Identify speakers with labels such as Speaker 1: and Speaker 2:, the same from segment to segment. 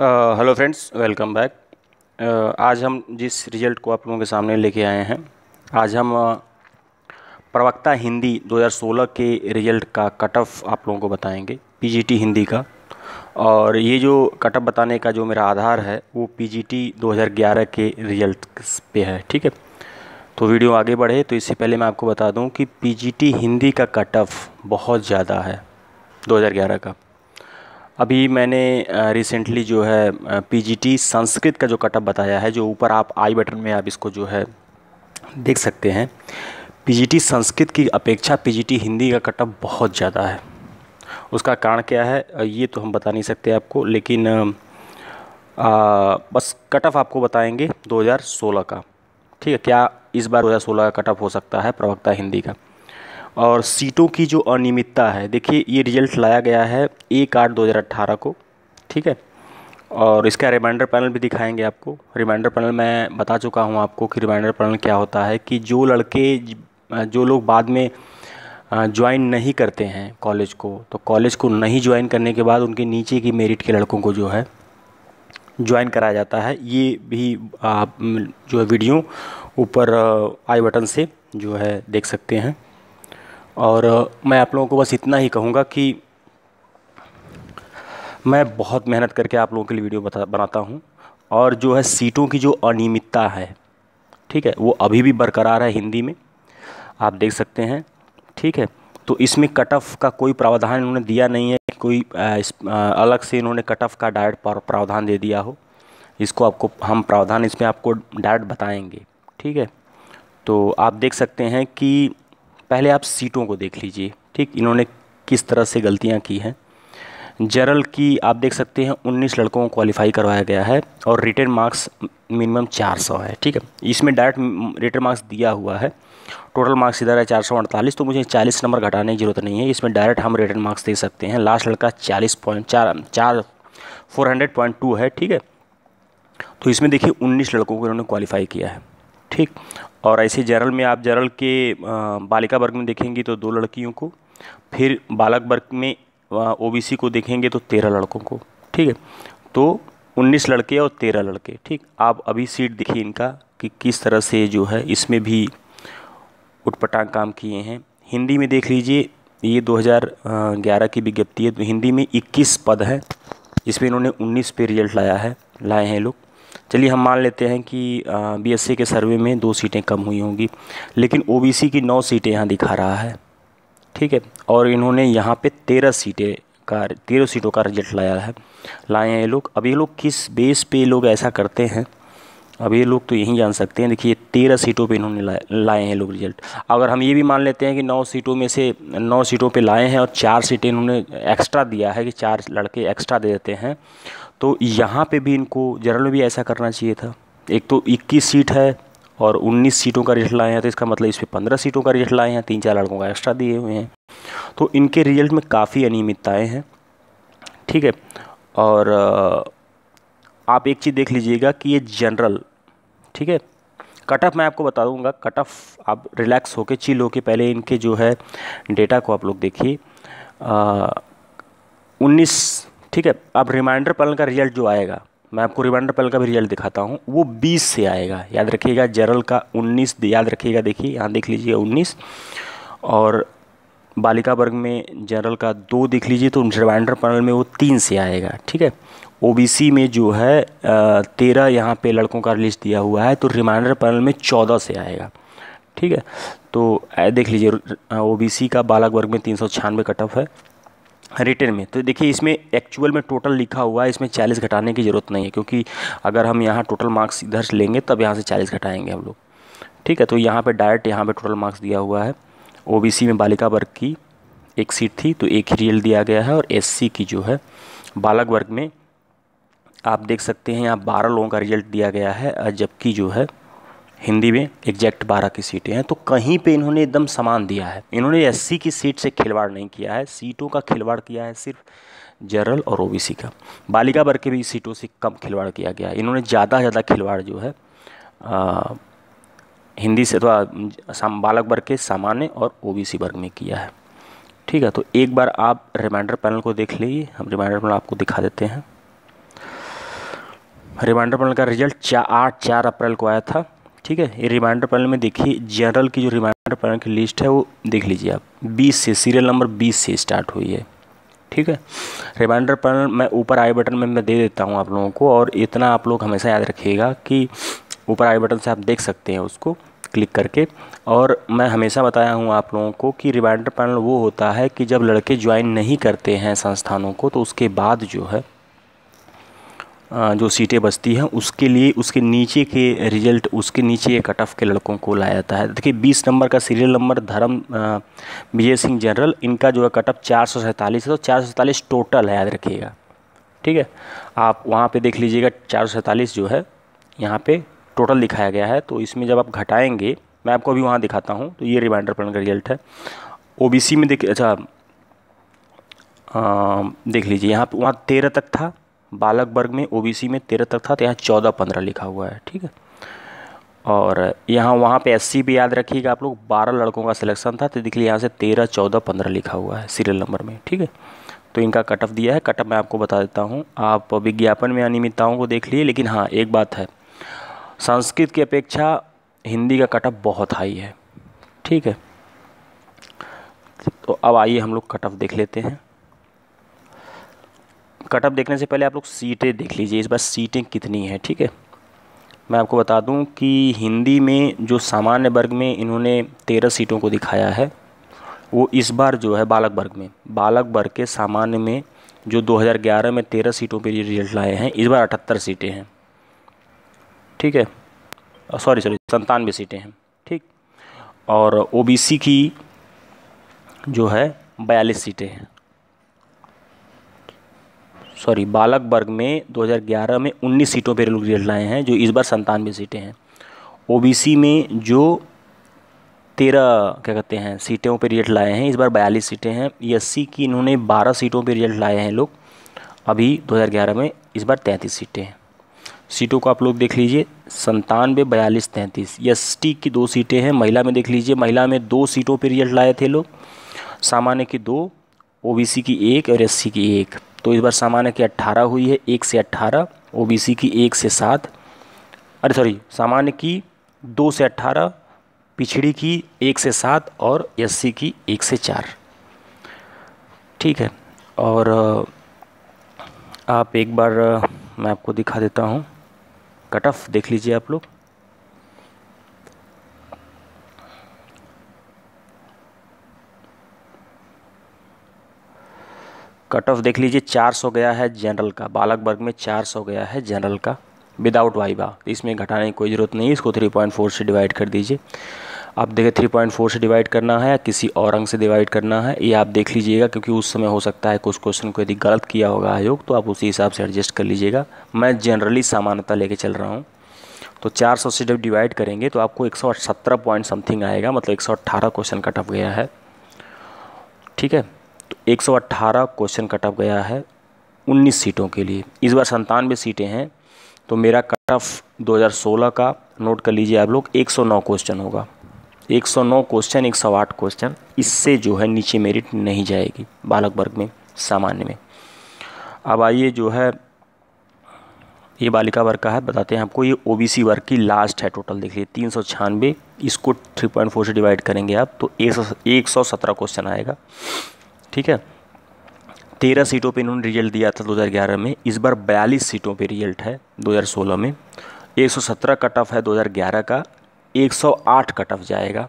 Speaker 1: hello friends welcome back आज हम जिस रिजल्ट को आप लोगों के सामने लेके आए हैं आज हम प्रवक्ता हिंदी 2016 के रिजल्ट का कट ऑफ आप लोगों को बताएंगे पीजीटी हिंदी का और ये जो कट ऑफ बताने का जो मेरा आधार है वो पीजीटी 2011 के रिजल्ट पे है ठीक है तो वीडियो आगे बढ़े तो इससे पहले मैं आपको बता दूं कि पीजीटी हिंदी का कट ऑफ बहुत ज़्यादा है 2011 का अभी मैंने रिसेंटली जो है पीजीटी संस्कृत का जो कटअप बताया है जो ऊपर आप आई बटन में आप इसको जो है देख सकते हैं पीजीटी संस्कृत की अपेक्षा पीजीटी हिंदी का कटअप बहुत ज़्यादा है उसका कारण क्या है ये तो हम बता नहीं सकते आपको लेकिन आ, बस कट ऑफ आपको बताएंगे 2016 का ठीक है क्या इस बार 2016 का कट ऑफ हो सकता है प्रवक्ता हिंदी का और सीटों की जो अनियमितता है देखिए ये रिजल्ट लाया गया है एक आठ दो हज़ार अट्ठारह को ठीक है और इसका रिमाइंडर पैनल भी दिखाएंगे आपको रिमाइंडर पैनल मैं बता चुका हूँ आपको कि रिमाइंडर पैनल क्या होता है कि जो लड़के जो लोग बाद में ज्वाइन नहीं करते हैं कॉलेज को तो कॉलेज को नहीं ज्वाइन करने के बाद उनके नीचे की मेरिट के लड़कों को जो है ज्वाइन कराया जाता है ये भी आप जो है वीडियो ऊपर आई बटन से जो है देख सकते हैं और मैं आप लोगों को बस इतना ही कहूँगा कि मैं बहुत मेहनत करके आप लोगों के लिए वीडियो बता बनाता हूँ और जो है सीटों की जो अनियमितता है ठीक है वो अभी भी बरकरार है हिंदी में आप देख सकते हैं ठीक है तो इसमें कट ऑफ का कोई प्रावधान इन्होंने दिया नहीं है कोई अलग से इन्होंने कट ऑफ का डायरेक्ट प्रावधान दे दिया हो इसको आपको हम प्रावधान इसमें आपको डायरेक्ट बताएंगे ठीक है तो आप देख सकते हैं कि पहले आप सीटों को देख लीजिए ठीक इन्होंने किस तरह से गलतियाँ की हैं जनरल की आप देख सकते हैं 19 लड़कों को क्वालिफाई करवाया गया है और रिटर्न मार्क्स मिनिमम 400 है ठीक है इसमें डायरेक्ट रिटर्न मार्क्स दिया हुआ है टोटल मार्क्स इधर है चार सौ अड़तालीस तो मुझे चालीस नंबर घटाने की ज़रूरत नहीं है इसमें डायरेक्ट हम रिटर्न मार्क्स दे सकते हैं लास्ट लड़का चालीस पॉइंट चार चार फोर हंड्रेड पॉइंट टू है ठीक है तो इसमें देखिए उन्नीस लड़कों को इन्होंने क्वालिफाई किया है ठीक और ऐसे जरल में आप जरल के बालिका वर्ग में देखेंगे तो दो लड़कियों को फिर बालक वर्ग में ओबीसी को देखेंगे तो तेरह लड़कों को ठीक है तो उन्नीस लड़के और तेरह लड़के ठीक आप अभी सीट देखिए इनका कि किस तरह से जो है इसमें भी उटपटांग काम किए हैं हिंदी में देख लीजिए ये 2011 की विज्ञप्ति है तो हिंदी में 21 पद हैं जिसमें इन्होंने 19 पे रिजल्ट लाया है लाए हैं लोग चलिए हम मान लेते हैं कि बीएससी के सर्वे में दो सीटें कम हुई होंगी लेकिन ओबीसी की नौ सीटें यहाँ दिखा रहा है ठीक है और इन्होंने यहाँ पे तेरह सीटें का तेरह सीटों का रिजल्ट लाया है लाए हैं ये लोग अब ये लोग किस बेस पे लोग ऐसा करते हैं अब ये लोग तो यही जान सकते हैं देखिए तेरह सीटों पे इन्होंने लाए लाए हैं लोग रिजल्ट अगर हम ये भी मान लेते हैं कि नौ सीटों में से नौ सीटों पे लाए हैं और चार सीटें इन्होंने एक्स्ट्रा दिया है कि चार लड़के एक्स्ट्रा दे देते हैं तो यहाँ पे भी इनको जनरल में भी ऐसा करना चाहिए था एक तो 21 सीट है और 19 सीटों का रिजल्ट लाए हैं तो इसका मतलब इस पर पंद्रह सीटों का रिजल्ट लाए हैं तीन चार लड़कों का एक्स्ट्रा दिए हुए हैं तो इनके रिजल्ट में काफ़ी अनियमितताएँ हैं ठीक है और आप एक चीज़ देख लीजिएगा कि ये जनरल ठीक है कट ऑफ मैं आपको बता दूंगा कट ऑफ आप रिलैक्स होके चिल होके पहले इनके जो है डेटा को आप लोग देखिए उन्नीस ठीक है अब रिमाइंडर पैनल का रिजल्ट जो आएगा मैं आपको रिमाइंडर पैनल का भी रिजल्ट दिखाता हूँ वो 20 से आएगा याद रखिएगा जरल का 19 याद रखिएगा देखिए यहाँ देख लीजिए 19 और बालिका वर्ग में जनरल का दो देख लीजिए तो रिमाइंडर पैनल में वो तीन से आएगा ठीक है ओबीसी में जो है तेरह यहाँ पे लड़कों का लिस्ट दिया हुआ है तो रिमाइंडर पैनल में चौदह से आएगा ठीक है तो देख लीजिए ओबीसी का बालक वर्ग में तीन सौ छियानवे कट ऑफ है रिटर्न में तो देखिए इसमें एक्चुअल में टोटल लिखा हुआ है इसमें चालीस घटाने की ज़रूरत नहीं है क्योंकि अगर हम यहाँ टोटल मार्क्स इधर से लेंगे तब यहाँ से चालीस घटाएंगे हम लोग ठीक है तो यहाँ पे डायरेक्ट यहाँ पे टोटल मार्क्स दिया हुआ है ओबीसी में बालिका वर्ग की एक सीट थी तो एक ही रियल दिया गया है और एस की जो है बालक वर्ग में आप देख सकते हैं यहाँ बारह लोगों का रिजल्ट दिया गया है जबकि जो है हिंदी में एग्जैक्ट बारह की सीटें हैं तो कहीं पे इन्होंने एकदम समान दिया है इन्होंने एस की सीट से खिलवाड़ नहीं किया है सीटों का खिलवाड़ किया है सिर्फ जनरल और ओ का बालिका वर्ग के भी सीटों से कम खिलवाड़ किया गया है इन्होंने ज़्यादा ज़्यादा खिलवाड़ जो है आ, हिंदी से तो बालक वर्ग के सामान्य और ओ वर्ग में किया है ठीक है तो एक बार आप रिमाइंडर पैनल को देख लीजिए हम रिमाइंडर पैनल आपको दिखा देते हैं रिमाइंडर पैनल का रिजल्ट चा आठ चार अप्रैल को आया था ठीक है ये रिमाइंडर पैनल में देखिए जनरल की जो रिमाइंडर पैनल की लिस्ट है वो देख लीजिए आप बीस से सीरियल नंबर बीस से स्टार्ट हुई है ठीक है रिमाइंडर पैनल मैं ऊपर आई बटन में मैं दे देता हूँ आप लोगों को और इतना आप लोग हमेशा याद रखिएगा कि ऊपर आई बटन से आप देख सकते हैं उसको क्लिक करके और मैं हमेशा बताया हूँ आप लोगों को कि रिमाइंडर पैनल वो होता है कि जब लड़के ज्वाइन नहीं करते हैं संस्थानों को तो उसके बाद जो है जो सीटें बचती हैं उसके लिए उसके नीचे के रिजल्ट उसके नीचे कट ऑफ के लड़कों को लाया जाता है देखिए 20 नंबर का सीरियल नंबर धर्म विजय सिंह जनरल इनका जो है कट ऑफ चार है तो चार टोटल है याद रखिएगा ठीक है आप वहाँ पे देख लीजिएगा चार जो है यहाँ पे टोटल दिखाया गया है तो इसमें जब आप घटाएँगे मैं आपको अभी वहाँ दिखाता हूँ तो ये रिमाइंडर प्लान का रिजल्ट है ओ में देख अच्छा आ, देख लीजिए यहाँ पर वहाँ तेरह तक था बालक वर्ग में ओबीसी में तेरह तक था तो यहाँ चौदह पंद्रह लिखा हुआ है ठीक है और यहाँ वहाँ पे एससी भी याद रखिएगा आप लोग बारह लड़कों का सिलेक्शन था तो देख लीजिए यहाँ से तेरह चौदह पंद्रह लिखा हुआ है सीरियल नंबर में ठीक है तो इनका कट ऑफ दिया है कट ऑफ मैं आपको बता देता हूँ आप विज्ञापन में अनियमितताओं को देख लिए लेकिन हाँ एक बात है संस्कृत की अपेक्षा हिंदी का कट ऑफ बहुत हाई है ठीक है तो अब आइए हम लोग कट ऑफ देख लेते हैं कटअप देखने से पहले आप लोग सीटें देख लीजिए इस बार सीटें कितनी हैं ठीक है मैं आपको बता दूं कि हिंदी में जो सामान्य वर्ग में इन्होंने तेरह सीटों को दिखाया है वो इस बार जो है बालक वर्ग में बालक वर्ग के सामान्य में जो 2011 में तेरह सीटों पर रिजल्ट लाए हैं इस बार अठहत्तर सीटें हैं ठीक है सॉरी सॉरी संतानवे सीटें हैं ठीक और ओबीसी की जो है बयालीस सीटें हैं सॉरी बालक वर्ग में 2011 में 19 सीटों पर लोग रिजल्ट लाए हैं जो इस बार संतानवे सीटें हैं ओबीसी में जो तेरह क्या कहते हैं सीटों पर रिजल्ट लाए हैं इस बार बयालीस सीटें हैं एस e की इन्होंने बारह सीटों पर रिजल्ट लाए हैं लोग अभी 2011 में इस बार तैंतीस सीटें हैं सीटों को आप लोग देख लीजिए संतानवे बयालीस तैंतीस एस e की दो सीटें हैं महिला में देख लीजिए महिला में दो सीटों पर रिजल्ट लाए थे लोग सामान्य की दो ओबीसी की एक और एससी की एक तो इस बार सामान्य की अट्ठारह हुई है एक से अट्ठारह ओबीसी की एक से सात अरे सॉरी सामान्य की दो से अट्ठारह पिछड़ी की एक से सात और एससी की एक से चार ठीक है और आप एक बार मैं आपको दिखा देता हूँ कट ऑफ देख लीजिए आप लोग कट ऑफ देख लीजिए चार सौ गया है जनरल का बालक वर्ग में चार सौ गया है जनरल का विदाउट वाइबा तो इसमें घटाने की कोई ज़रूरत नहीं इसको थ्री पॉइंट फोर से डिवाइड कर दीजिए आप देखें थ्री पॉइंट फोर से डिवाइड करना है या किसी और अंग से डिवाइड करना है ये आप देख लीजिएगा क्योंकि उस समय हो सकता है कुछ क्वेश्चन को यदि गलत किया होगा आयोग तो आप उसी हिसाब से एडजस्ट कर लीजिएगा मैं जनरली सामान्यता लेके चल रहा हूँ तो 400 से जब डिवाइड करेंगे तो आपको 117 पॉइंट समथिंग आएगा मतलब 118 क्वेश्चन कट ऑफ गया है ठीक है तो 118 क्वेश्चन कट ऑफ गया है 19 सीटों के लिए इस बार संतानवे सीटें हैं तो मेरा कट ऑफ 2016 का नोट कर लीजिए आप लोग 109 क्वेश्चन होगा 109 क्वेश्चन 108 क्वेश्चन इससे जो है नीचे मेरिट नहीं जाएगी बालक वर्ग में सामान्य में अब आइए जो है ये बालिका वर्ग का है बताते हैं आपको ये ओबीसी वर्ग की लास्ट है टोटल देख लीजिए तीन सौ छियानवे इसको थ्री पॉइंट फोर से डिवाइड करेंगे आप तो एक सौ एक सौ सत्रह क्वेश्चन आएगा ठीक है तेरह सीटों पे इन्होंने रिजल्ट दिया था 2011 में इस बार बयालीस सीटों पे रिजल्ट है 2016 में 117 कट ऑफ है 2011 का 108 कट ऑफ जाएगा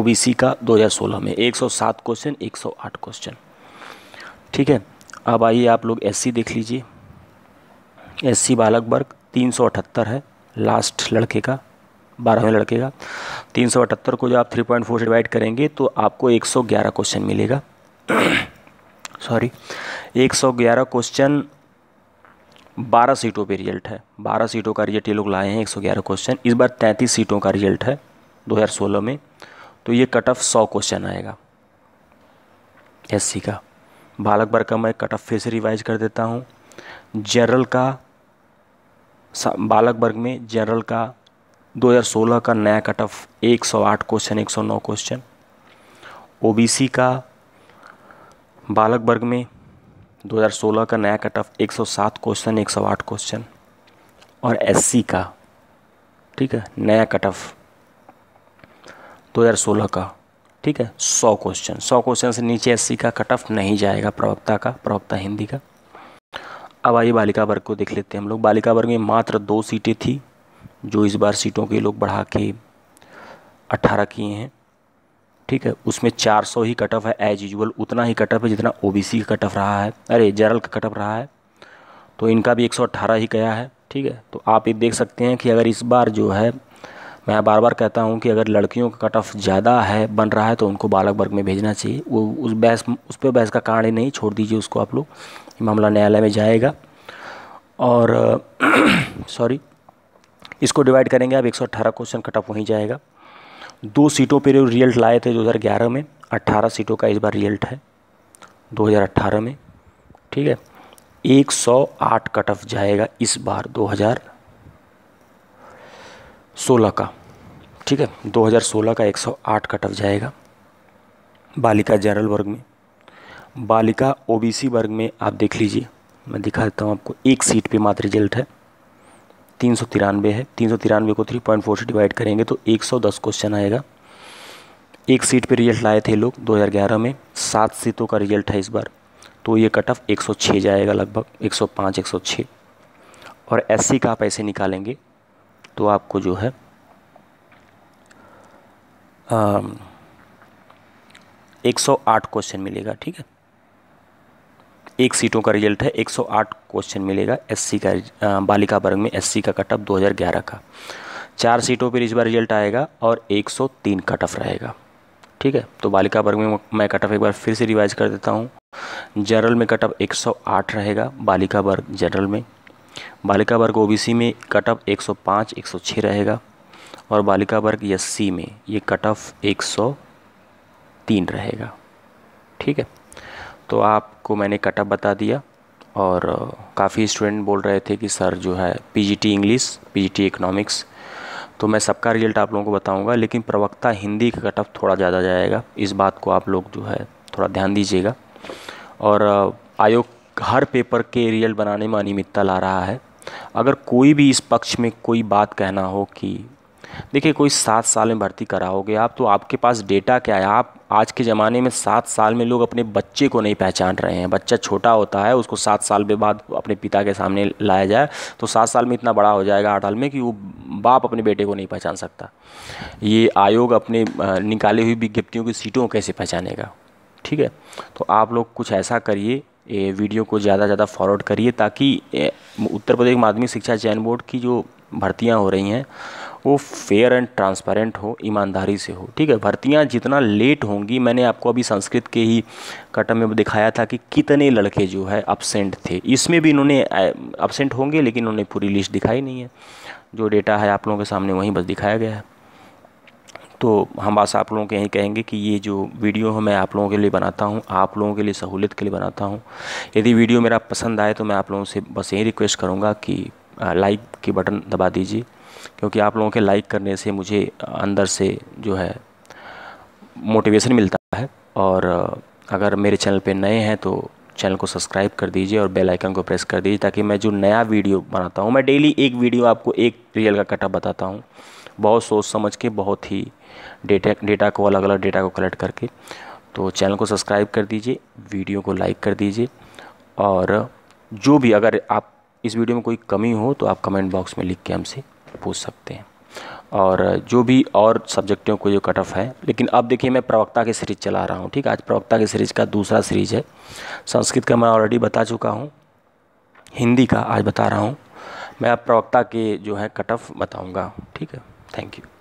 Speaker 1: ओबीसी का 2016 में 107 क्वेश्चन 108 क्वेश्चन ठीक है अब आइए आप लोग एससी देख लीजिए एससी बालक वर्ग तीन है लास्ट लड़के का बारहवें लड़के का तीन सौ अठहत्तर को जब आप थ्री पॉइंट फोर से डिवाइड करेंगे तो आपको एक सौ ग्यारह क्वेश्चन मिलेगा सॉरी एक सौ ग्यारह क्वेश्चन बारह सीटों पे रिजल्ट है बारह सीटों का रिजल्ट ये लोग लाए हैं एक सौ ग्यारह क्वेश्चन इस बार तैंतीस सीटों का रिजल्ट है दो हज़ार सोलह में तो ये कट ऑफ सौ क्वेश्चन आएगा सी का बालक वर्ग का मैं कट ऑफ फिर से रिवाइज कर देता हूँ जनरल का बालक वर्ग में जनरल का 2016 का नया cut off 108 question 109 question OBC का बालक वर्ग में 2016 का नया कट ऑफ 107 क्वेश्चन 108 क्वेश्चन और एससी का ठीक है नया कट ऑफ 2016 का ठीक है 100 क्वेश्चन 100 क्वेश्चन से नीचे एससी का कट ऑफ नहीं जाएगा प्रवक्ता का प्रवक्ता हिंदी का अब आइए बालिका वर्ग को देख लेते हैं हम लोग बालिका वर्ग में मात्र दो सीटें थी जो इस बार सीटों के लोग बढ़ा के अट्ठारह किए हैं ठीक है उसमें 400 ही कट ऑफ है एज यूजल उतना ही कटअप है जितना ओबीसी का कट ऑफ रहा है अरे जनरल का कटअप रहा है तो इनका भी 118 ही गया है ठीक है तो आप ये देख सकते हैं कि अगर इस बार जो है मैं बार बार कहता हूँ कि अगर लड़कियों का कट ऑफ ज़्यादा है बन रहा है तो उनको बालक वर्ग में भेजना चाहिए वो उस बहस उस पर बहस का कारण ही नहीं छोड़ दीजिए उसको आप लोग मामला न्यायालय में जाएगा और सॉरी इसको डिवाइड करेंगे आप 118 क्वेश्चन कट ऑफ वहीं जाएगा दो सीटों पर रिजल्ट लाए थे 2011 में 18 सीटों का इस बार रिजल्ट है 2018 में ठीक है 108 कट ऑफ जाएगा इस बार 2016 का ठीक है 2016 का 108 कट ऑफ जाएगा बालिका जनरल वर्ग में बालिका ओबीसी वर्ग में आप देख लीजिए मैं दिखा देता हूँ आपको एक सीट पे मात्र रिजल्ट है तीन सौ तिरानवे है तीन सौ तिरानवे को थ्री पॉइंट फोर से डिवाइड करेंगे तो एक सौ दस क्वेश्चन आएगा एक सीट पे रिजल्ट लाए थे लोग 2011 में सात सीटों का रिजल्ट है इस बार तो ये कट ऑफ छः जाएगा लगभग 105 106 और सी का आप ऐसे निकालेंगे तो आपको जो है एक सौ आठ क्वेश्चन मिलेगा ठीक है एक सीटों का रिजल्ट है 108 क्वेश्चन मिलेगा एससी का बालिका वर्ग में एससी का कटअप 2011 का चार सीटों पर इस बार रिजल्ट आएगा और 103 कटअप रहेगा ठीक है तो बालिका वर्ग में मैं कटअप एक बार फिर से रिवाइज कर देता हूँ जनरल में कटअप 108 रहेगा बालिका वर्ग जनरल में बालिका वर्ग ओ में कटअप एक सौ रहेगा और बालिका वर्ग एस में ये कटअप एक रहेगा ठीक है तो आपको मैंने कटअप बता दिया और काफ़ी स्टूडेंट बोल रहे थे कि सर जो है पीजीटी इंग्लिश पीजीटी इकोनॉमिक्स तो मैं सबका रिजल्ट आप लोगों को बताऊंगा लेकिन प्रवक्ता हिंदी का कटअप थोड़ा ज़्यादा जाएगा इस बात को आप लोग जो है थोड़ा ध्यान दीजिएगा और आयोग हर पेपर के रिजल्ट बनाने में अनियमितता ला रहा है अगर कोई भी इस पक्ष में कोई बात कहना हो कि देखिए कोई सात साल में भर्ती कराओगे आप तो आपके पास डेटा क्या है आप आज के ज़माने में सात साल में लोग अपने बच्चे को नहीं पहचान रहे हैं बच्चा छोटा होता है उसको सात साल के बाद अपने पिता के सामने लाया जाए तो सात साल में इतना बड़ा हो जाएगा आठ साल में कि वो बाप अपने बेटे को नहीं पहचान सकता ये आयोग अपने निकाली हुई विज्ञप्तियों की सीटों को कैसे पहचानेगा ठीक है तो आप लोग कुछ ऐसा करिए ये वीडियो को ज़्यादा ज़्यादा फॉरवर्ड करिए ताकि उत्तर प्रदेश माध्यमिक शिक्षा चयन बोर्ड की जो भर्तियाँ हो रही हैं वो फेयर एंड ट्रांसपेरेंट हो ईमानदारी से हो ठीक है भर्तियाँ जितना लेट होंगी मैंने आपको अभी संस्कृत के ही कटम में दिखाया था कि कितने लड़के जो है अपसेंट थे इसमें भी इन्होंने अपसेंट होंगे लेकिन उन्होंने पूरी लिस्ट दिखाई नहीं है जो डेटा है आप लोगों के सामने वहीं बस दिखाया गया है तो हम बस आप लोगों के यहीं कहेंगे कि ये जो वीडियो है मैं आप लोगों के लिए बनाता हूँ आप लोगों के लिए सहूलियत के लिए बनाता हूँ यदि वीडियो मेरा पसंद आए तो मैं आप लोगों से बस यही रिक्वेस्ट करूँगा कि लाइक के बटन दबा दीजिए क्योंकि आप लोगों के लाइक करने से मुझे अंदर से जो है मोटिवेशन मिलता है और अगर मेरे चैनल पे नए हैं तो चैनल को सब्सक्राइब कर दीजिए और बेल आइकन को प्रेस कर दीजिए ताकि मैं जो नया वीडियो बनाता हूँ मैं डेली एक वीडियो आपको एक रियल का कटअप बताता हूँ बहुत सोच समझ के बहुत ही डेटा डेटा को अलग अलग डेटा को कलेक्ट करके तो चैनल को सब्सक्राइब कर दीजिए वीडियो को लाइक कर दीजिए और जो भी अगर आप इस वीडियो में कोई कमी हो तो आप कमेंट बॉक्स में लिख के हमसे पूछ सकते हैं और जो भी और सब्जेक्टों को जो कट ऑफ है लेकिन अब देखिए मैं प्रवक्ता की सीरीज चला रहा हूँ ठीक आज प्रवक्ता की सीरीज का दूसरा सीरीज है संस्कृत का मैं ऑलरेडी बता चुका हूँ हिंदी का आज बता रहा हूँ मैं अब प्रवक्ता के जो है कट ऑफ बताऊँगा ठीक है थैंक यू